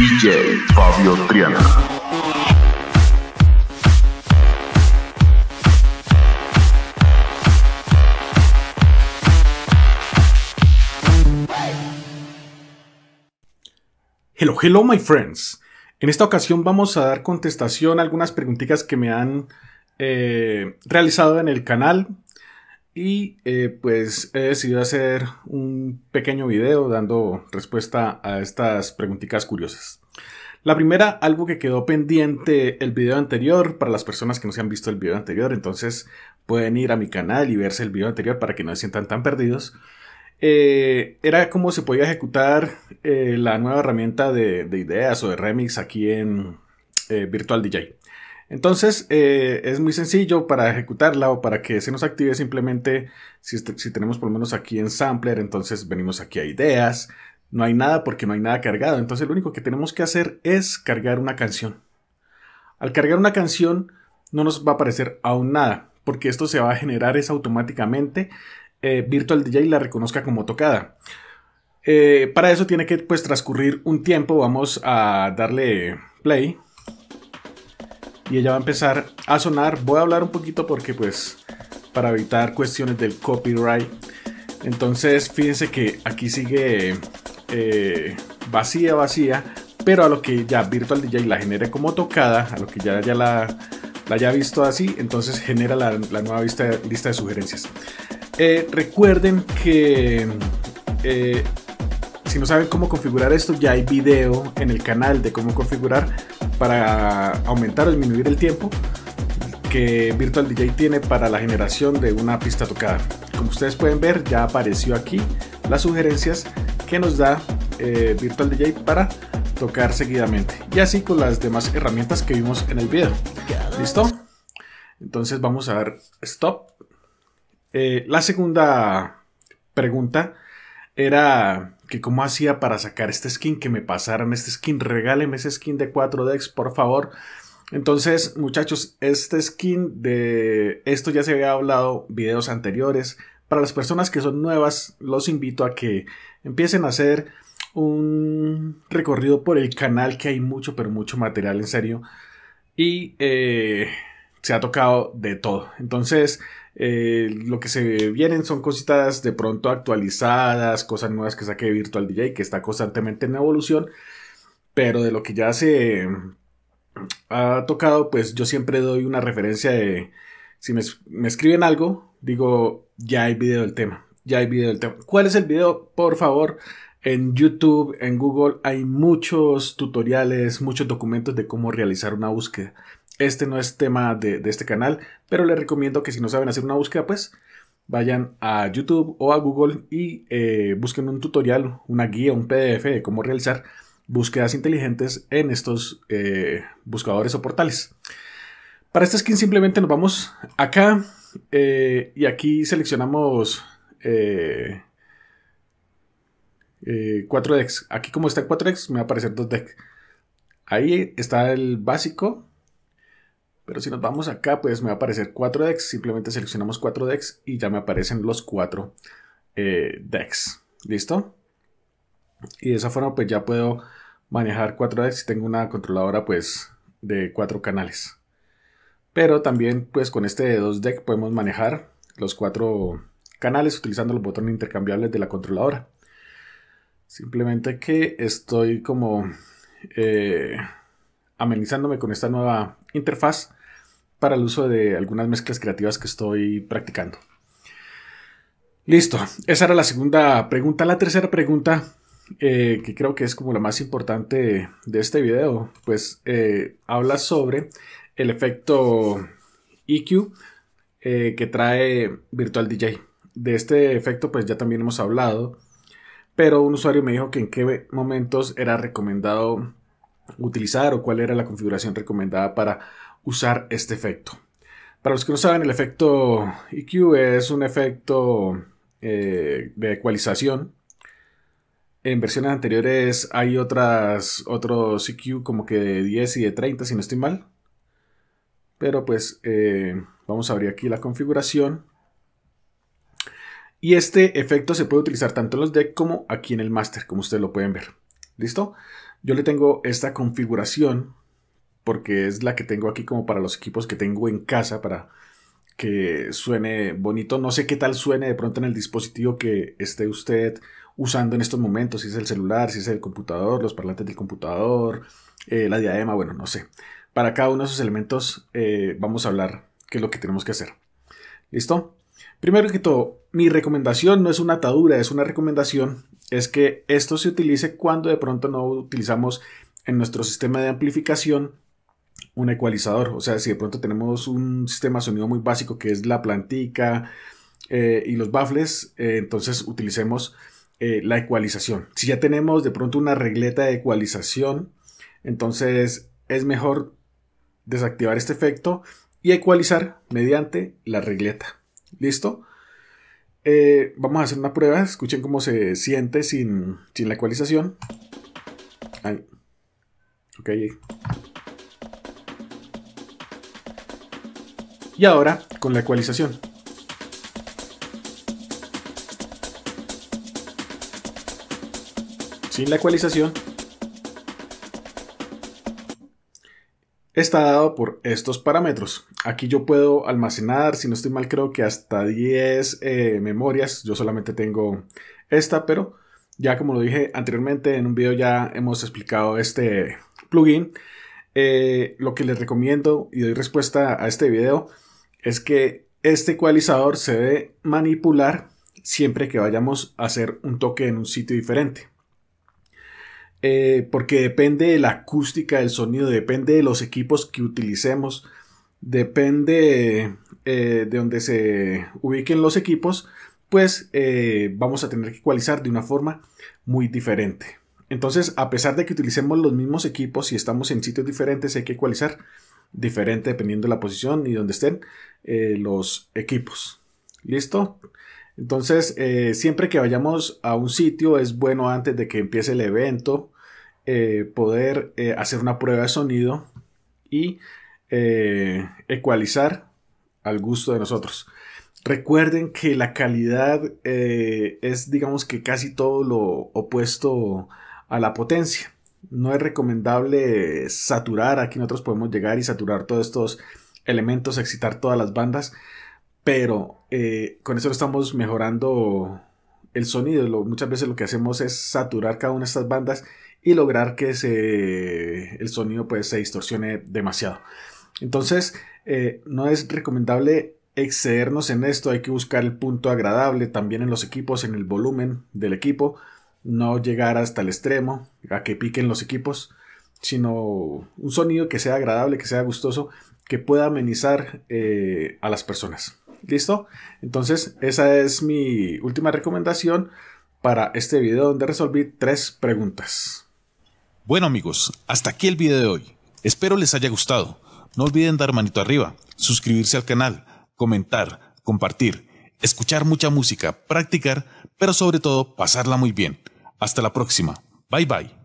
DJ Fabio Triana. Hello, hello, my friends. En esta ocasión vamos a dar contestación a algunas preguntitas que me han eh, realizado en el canal y eh, pues he decidido hacer un pequeño video dando respuesta a estas preguntitas curiosas. La primera, algo que quedó pendiente el video anterior para las personas que no se han visto el video anterior, entonces pueden ir a mi canal y verse el video anterior para que no se sientan tan perdidos. Eh, era cómo se podía ejecutar eh, la nueva herramienta de, de, ideas o de remix aquí en Virtual DJ. Entonces, eh, es muy sencillo para ejecutarla o para que se nos active simplemente si, tenemos por lo menos aquí en Sampler, entonces venimos aquí a Ideas, no hay nada porque no hay nada cargado, entonces lo único que tenemos que hacer es cargar una canción. Al cargar una canción no nos va a aparecer aún nada, porque esto se va a generar es automáticamente eh, Virtual DJ la reconozca como tocada. Eh, para eso tiene que pues, transcurrir un tiempo, vamos a darle play y ella va a empezar a sonar. Voy a hablar un poquito porque pues para evitar cuestiones del copyright. Entonces fíjense que aquí sigue eh, vacía, vacía, pero a lo que ya Virtual DJ la genere como tocada, a lo que ya, ya la, haya visto así, entonces genera la, nueva lista de sugerencias. Eh, recuerden que eh, si no saben cómo configurar esto, ya hay video en el canal de cómo configurar para aumentar o disminuir el tiempo que Virtual DJ tiene para la generación de una pista tocada. Como ustedes pueden ver, ya apareció aquí las sugerencias que nos da eh, Virtual DJ para tocar seguidamente. Y así con las demás herramientas que vimos en el video. ¿Listo? Entonces vamos a dar stop. Eh, la segunda pregunta era que cómo hacía para sacar este skin, que me pasaran este skin, Regálenme ese skin de 4 decks, por favor. Entonces, muchachos, este skin de esto ya se había hablado videos anteriores. Para las personas que son nuevas, los invito a que empiecen a hacer un recorrido por el canal, que hay mucho, pero mucho material en serio. Y eh, se ha tocado de todo. Entonces, eh, lo que se vienen son cositas de pronto actualizadas, cosas nuevas que saque Virtual DJ, que está constantemente en evolución. Pero de lo que ya se mm, ha tocado, pues yo siempre doy una referencia de. Si me, me escriben algo, digo, ya hay video del tema. Ya hay video del tema. ¿Cuál es el video? Por favor, en YouTube, en Google, hay muchos tutoriales, muchos documentos de cómo realizar una búsqueda. Este no es tema de, este canal, pero les recomiendo que si no saben hacer una búsqueda, pues vayan a YouTube o a Google y eh, busquen un tutorial, una guía, un PDF de cómo realizar búsquedas inteligentes en estos eh, buscadores o portales. Para esta skin simplemente nos vamos acá eh, y aquí seleccionamos 4 decks. Aquí como está 4 x me va a aparecer 2 decks. Ahí está el básico pero si nos vamos acá, pues me va a aparecer 4 decks. Simplemente seleccionamos 4 decks y ya me aparecen los 4 eh, decks. ¿Listo? Y de esa forma pues ya puedo manejar 4 decks. Si tengo una controladora pues de cuatro canales. Pero también pues con este de 2 Decks podemos manejar los cuatro canales utilizando los botones intercambiables de la controladora. Simplemente que estoy como eh, amenizándome con esta nueva interfaz para el uso de algunas mezclas creativas que estoy practicando. Listo, esa era la segunda pregunta. La tercera pregunta, eh, que creo que es como la más importante de este video, pues eh, habla sobre el efecto EQ eh, que trae Virtual DJ. De este efecto pues ya también hemos hablado, pero un usuario me dijo que en qué momentos era recomendado utilizar o cuál era la configuración recomendada para usar este efecto. Para los que no saben, el efecto EQ es un efecto eh, de ecualización. En versiones anteriores hay otras, otros EQ como que de 10 y de 30, si no estoy mal. Pero pues eh, vamos a abrir aquí la configuración. Y este efecto se puede utilizar tanto en los decks como aquí en el master, como ustedes lo pueden ver. ¿Listo? Yo le tengo esta configuración porque es la que tengo aquí como para los equipos que tengo en casa para que suene bonito. No sé qué tal suene de pronto en el dispositivo que esté usted usando en estos momentos, si es el celular, si es el computador, los parlantes del computador, eh, la diadema, bueno, no sé. Para cada uno de esos elementos eh, vamos a hablar qué es lo que tenemos que hacer. ¿Listo? Primero que todo, mi recomendación no es una atadura, es una recomendación, es que esto se utilice cuando de pronto no utilizamos en nuestro sistema de amplificación un ecualizador. O sea, si de pronto tenemos un sistema de sonido muy básico que es la plantica eh, y los baffles, eh, entonces utilicemos eh, la ecualización. Si ya tenemos de pronto una regleta de ecualización, entonces es mejor desactivar este efecto y ecualizar mediante la regleta. ¿Listo? Eh, vamos a hacer una prueba. Escuchen cómo se siente sin, sin la ecualización. Ahí. Ok. Y ahora con la ecualización. Sin la ecualización está dado por estos parámetros. Aquí yo puedo almacenar, si no estoy mal, creo que hasta 10 eh, memorias. Yo solamente tengo esta, pero ya como lo dije anteriormente en un video ya hemos explicado este plugin. Eh, lo que les recomiendo y doy respuesta a este video es que este ecualizador se debe manipular siempre que vayamos a hacer un toque en un sitio diferente. Eh, porque depende de la acústica del sonido, depende de los equipos que utilicemos, depende eh, de donde se ubiquen los equipos, pues eh, vamos a tener que ecualizar de una forma muy diferente. Entonces, a pesar de que utilicemos los mismos equipos y estamos en sitios diferentes, hay que ecualizar diferente dependiendo de la posición y donde estén los equipos. ¿Listo? Entonces, eh, siempre que vayamos a un sitio, es bueno antes de que empiece el evento eh, poder eh, hacer una prueba de sonido y ecualizar al gusto de nosotros. Recuerden que la calidad es, digamos que casi todo lo opuesto a la potencia. No es recomendable saturar, aquí nosotros podemos llegar y saturar todos estos elementos, excitar todas las bandas pero eh, con eso estamos mejorando el sonido. muchas veces lo que hacemos es saturar cada una de estas bandas y lograr que el sonido pues, se distorsione demasiado. Entonces, eh, no es recomendable excedernos en esto. Hay que buscar el punto agradable también en los equipos, en el volumen del equipo. No llegar hasta el extremo, a que piquen los equipos, sino un sonido que sea agradable, que sea gustoso, que pueda amenizar eh, a las personas. ¿Listo? Entonces, esa es mi última recomendación para este video donde resolví tres preguntas. Bueno amigos, hasta aquí el video de hoy. Espero les haya gustado. No olviden dar manito arriba, suscribirse al canal, comentar, compartir, escuchar mucha música, practicar, pero sobre todo pasarla muy bien. Hasta la próxima. Bye bye.